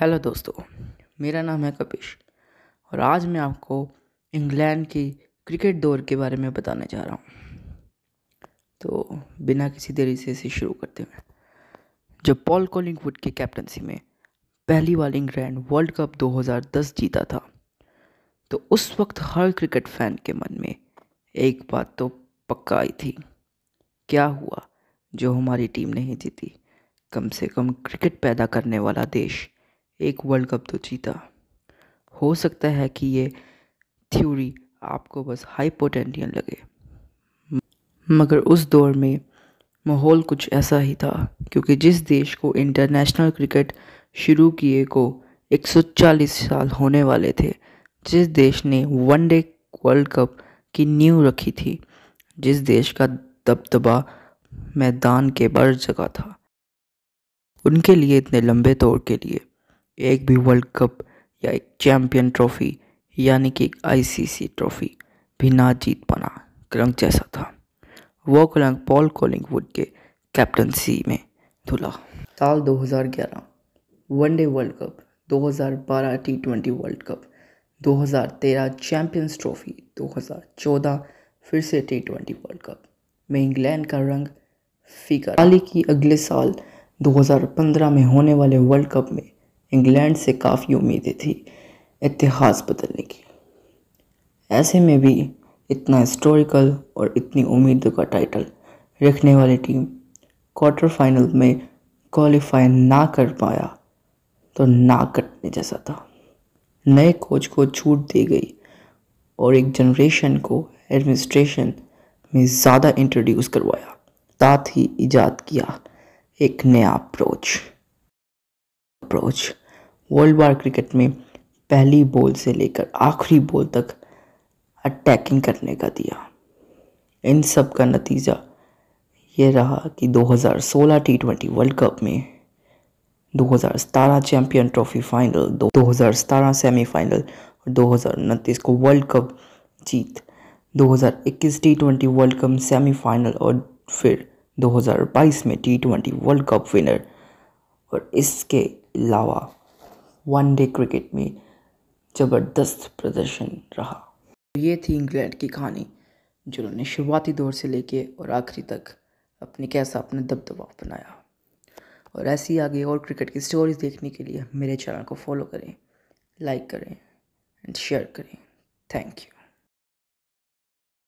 hello दोस्तों मेरा नाम है कपिश और आज मैं आपको इंग्लैंड की क्रिकेट दौर के बारे में बताने जा रहा हूँ तो बिना किसी देरी से इसे शुरू करते हैं जो पॉल कॉलिंगवुड की कैप्टनसी में पहली बार इंग्लैंड वर्ल्ड कप 2010 जीता था तो उस वक्त हर क्रिकेट फैन के मन में एक बात तो पक्का आई थी क्या हुआ जो हमारी टीम नहीं जीती कम से कम क्रिकेट पैदा करने वाला देश एक वर्ल्ड कप तो जीता हो सकता है कि ये थ्योरी आपको बस हाई लगे मगर उस दौर में माहौल कुछ ऐसा ही था क्योंकि जिस देश को इंटरनेशनल क्रिकेट शुरू किए को 140 साल होने वाले थे जिस देश ने वनडे वर्ल्ड कप की नींव रखी थी जिस देश का दबदबा मैदान के बर जगह था उनके लिए इतने लंबे दौर के लिए एक भी वर्ल्ड कप या एक चैम्पियन ट्रॉफी यानी कि एक आईसीसी ट्रॉफी भी ना जीत पाना कलंक जैसा था वो कलंक पॉल कोलिंगवुड के कैप्टनसी में धुला साल 2011 one day world cup 2012 T twenty world cup 2013 champions trophy 2014 फिर से टी ट्वेंटी वर्ल्ड कप में इंग्लैंड का रंग फीका हाल की अगले साल 2015 में होने वाले वर्ल्ड कप में इंग्लैंड से काफ़ी उम्मीदें थी इतिहास बदलने की ऐसे में भी इतना हिस्टोरिकल और इतनी उम्मीदों का टाइटल रखने वाली टीम क्वार्टर फाइनल में क्वालिफाई ना कर पाया तो ना कटने जैसा था नए कोच को छूट दी गई और एक जनरेशन को एडमिनिस्ट्रेशन में ज़्यादा इंट्रोड्यूस करवाया साथ ही ईजाद किया एक नया approach approach world war cricket में पहली बॉल से लेकर आखिरी बॉल तक अटैकिंग करने का दिया इन सब का नतीजा ये रहा कि 2016 टी ट्वेंटी वर्ल्ड कप में 2017 चैंपियन ट्रॉफी फाइनल 2017 सेमीफाइनल और दो को वर्ल्ड कप जीत 2021 T twenty world cup semifinal और फिर 2022 में T twenty world cup winner और इसके अलावा वनडे क्रिकेट में ज़बरदस्त प्रदर्शन रहा ये थी इंग्लैंड की कहानी जिन्होंने शुरुआती दौर से लेके और आखिरी तक अपने कैसा अपने दबदबा बनाया और ऐसी आगे और क्रिकेट की स्टोरीज देखने के लिए मेरे चैनल को फॉलो करें लाइक करें एंड शेयर करें थैंक यू